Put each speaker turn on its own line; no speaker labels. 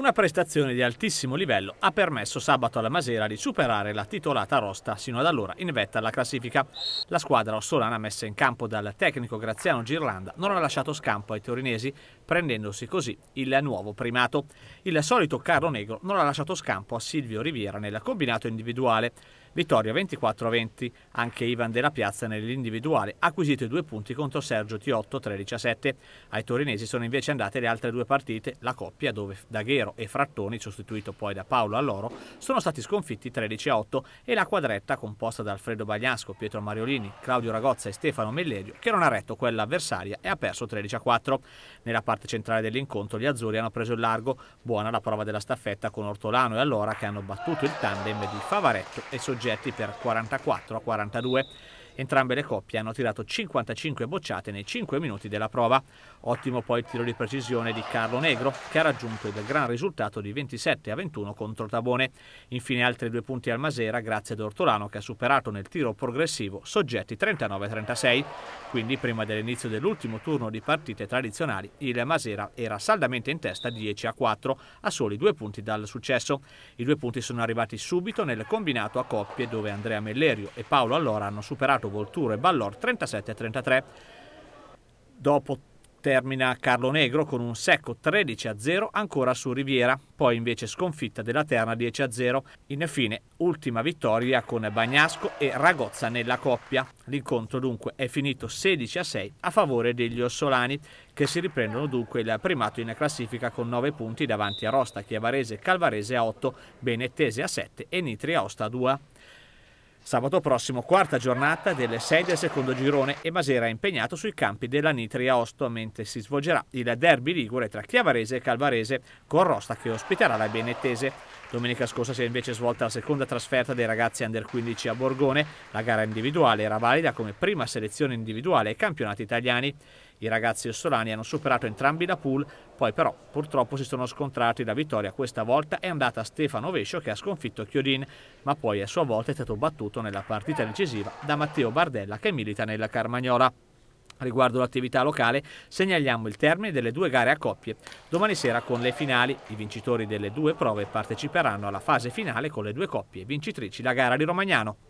Una prestazione di altissimo livello ha permesso sabato alla Masera di superare la titolata Rosta, sino ad allora in vetta alla classifica. La squadra ossolana messa in campo dal tecnico Graziano Girlanda non ha lasciato scampo ai torinesi, prendendosi così il nuovo primato. Il solito Carlo Negro non ha lasciato scampo a Silvio Riviera nel combinato individuale. Vittoria 24-20. Anche Ivan Della Piazza nell'individuale ha acquisito i due punti contro Sergio Tiotto 13-7. Ai torinesi sono invece andate le altre due partite, la coppia dove Daghero e Frattoni, sostituito poi da Paolo Alloro, sono stati sconfitti 13-8 e la quadretta composta da Alfredo Bagliasco, Pietro Mariolini, Claudio Ragozza e Stefano Mellerio, che non ha retto quella avversaria e ha perso 13-4. Nella parte centrale dell'incontro gli azzurri hanno preso il largo, buona la prova della staffetta con Ortolano e Allora che hanno battuto il tandem di Favaretto e Soggetto progetti per 44 a 42 Entrambe le coppie hanno tirato 55 bocciate nei 5 minuti della prova. Ottimo poi il tiro di precisione di Carlo Negro, che ha raggiunto il gran risultato di 27 a 21 contro Tabone. Infine altri due punti al Masera grazie ad Ortolano che ha superato nel tiro progressivo soggetti 39-36. a Quindi prima dell'inizio dell'ultimo turno di partite tradizionali il Masera era saldamente in testa 10 a 4 a soli due punti dal successo. I due punti sono arrivati subito nel combinato a coppie dove Andrea Mellerio e Paolo Allora hanno superato Volturo e Ballor 37-33. Dopo termina Carlo Negro con un secco 13-0 ancora su Riviera, poi invece sconfitta della Terna 10-0. Infine ultima vittoria con Bagnasco e Ragozza nella coppia. L'incontro dunque è finito 16-6 a favore degli Ossolani che si riprendono dunque il primato in classifica con 9 punti davanti a Rosta, Chiavarese, Calvarese a 8, Benettese a 7 e Nitria Osta a 2. Sabato prossimo, quarta giornata delle 6 del secondo girone e Masera è impegnato sui campi della Nitria Osto, mentre si svolgerà il derby ligure tra Chiavarese e Calvarese, con Rosta che ospiterà la Benettese. Domenica scorsa si è invece svolta la seconda trasferta dei ragazzi under 15 a Borgone. La gara individuale era valida come prima selezione individuale ai campionati italiani. I ragazzi ossolani hanno superato entrambi la pool, poi però purtroppo si sono scontrati la vittoria questa volta è andata a Stefano Vescio che ha sconfitto Chiodin, ma poi a sua volta è stato battuto nella partita decisiva da Matteo Bardella che milita nella Carmagnola. Riguardo l'attività locale, segnaliamo il termine delle due gare a coppie. Domani sera con le finali, i vincitori delle due prove parteciperanno alla fase finale con le due coppie, vincitrici la gara di Romagnano.